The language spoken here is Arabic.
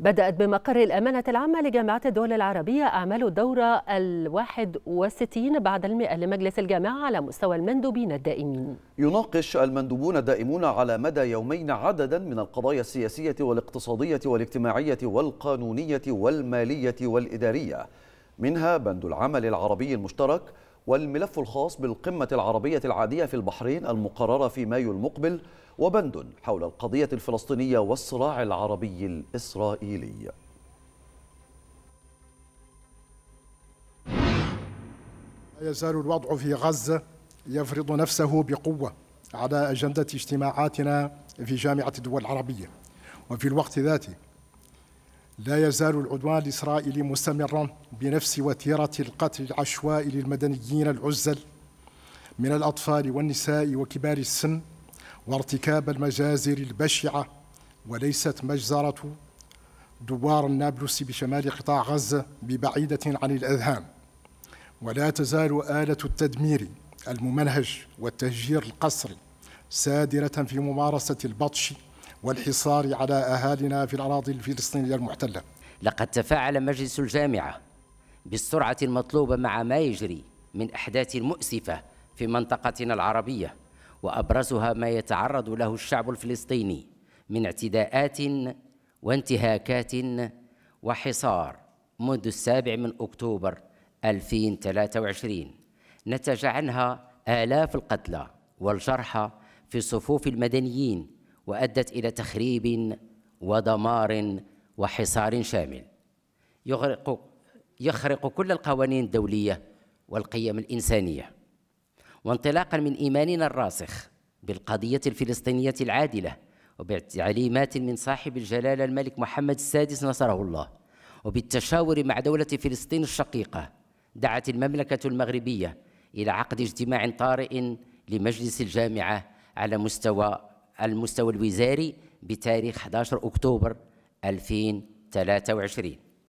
بدأت بمقر الأمانة العامة لجامعة الدول العربية أعمال الدورة الواحد وستين بعد المئة لمجلس الجامعة على مستوى المندوبين الدائمين يناقش المندوبون الدائمون على مدى يومين عددا من القضايا السياسية والاقتصادية والاجتماعية والقانونية والمالية والإدارية منها بند العمل العربي المشترك والملف الخاص بالقمة العربية العادية في البحرين المقررة في مايو المقبل وبند حول القضية الفلسطينية والصراع العربي الإسرائيلي لا يزال الوضع في غزة يفرض نفسه بقوة على أجندة اجتماعاتنا في جامعة الدول العربية وفي الوقت ذاته لا يزال العدوان الإسرائيلي مستمرا بنفس وتيرة القتل العشوائي للمدنيين العزل من الأطفال والنساء وكبار السن وارتكاب المجازر البشعة وليست مجزرة دوار النابلس بشمال قطاع غزة ببعيدة عن الأذهان ولا تزال آلة التدمير الممنهج والتهجير القسري سادرة في ممارسة البطش والحصار على أهالنا في الأراضي الفلسطينية المحتلة لقد تفاعل مجلس الجامعة بالسرعة المطلوبة مع ما يجري من أحداث مؤسفة في منطقتنا العربية وأبرزها ما يتعرض له الشعب الفلسطيني من اعتداءات وانتهاكات وحصار منذ السابع من أكتوبر 2023 نتج عنها آلاف القتلى والجرحى في صفوف المدنيين وأدت إلى تخريب ودمار وحصار شامل يغرق يخرق كل القوانين الدولية والقيم الإنسانية وانطلاقا من إيماننا الراسخ بالقضية الفلسطينية العادلة وبتعليمات من صاحب الجلالة الملك محمد السادس نصره الله وبالتشاور مع دولة فلسطين الشقيقة دعت المملكة المغربية إلى عقد اجتماع طارئ لمجلس الجامعة على مستوى المستوى الوزاري بتاريخ 11 أكتوبر 2023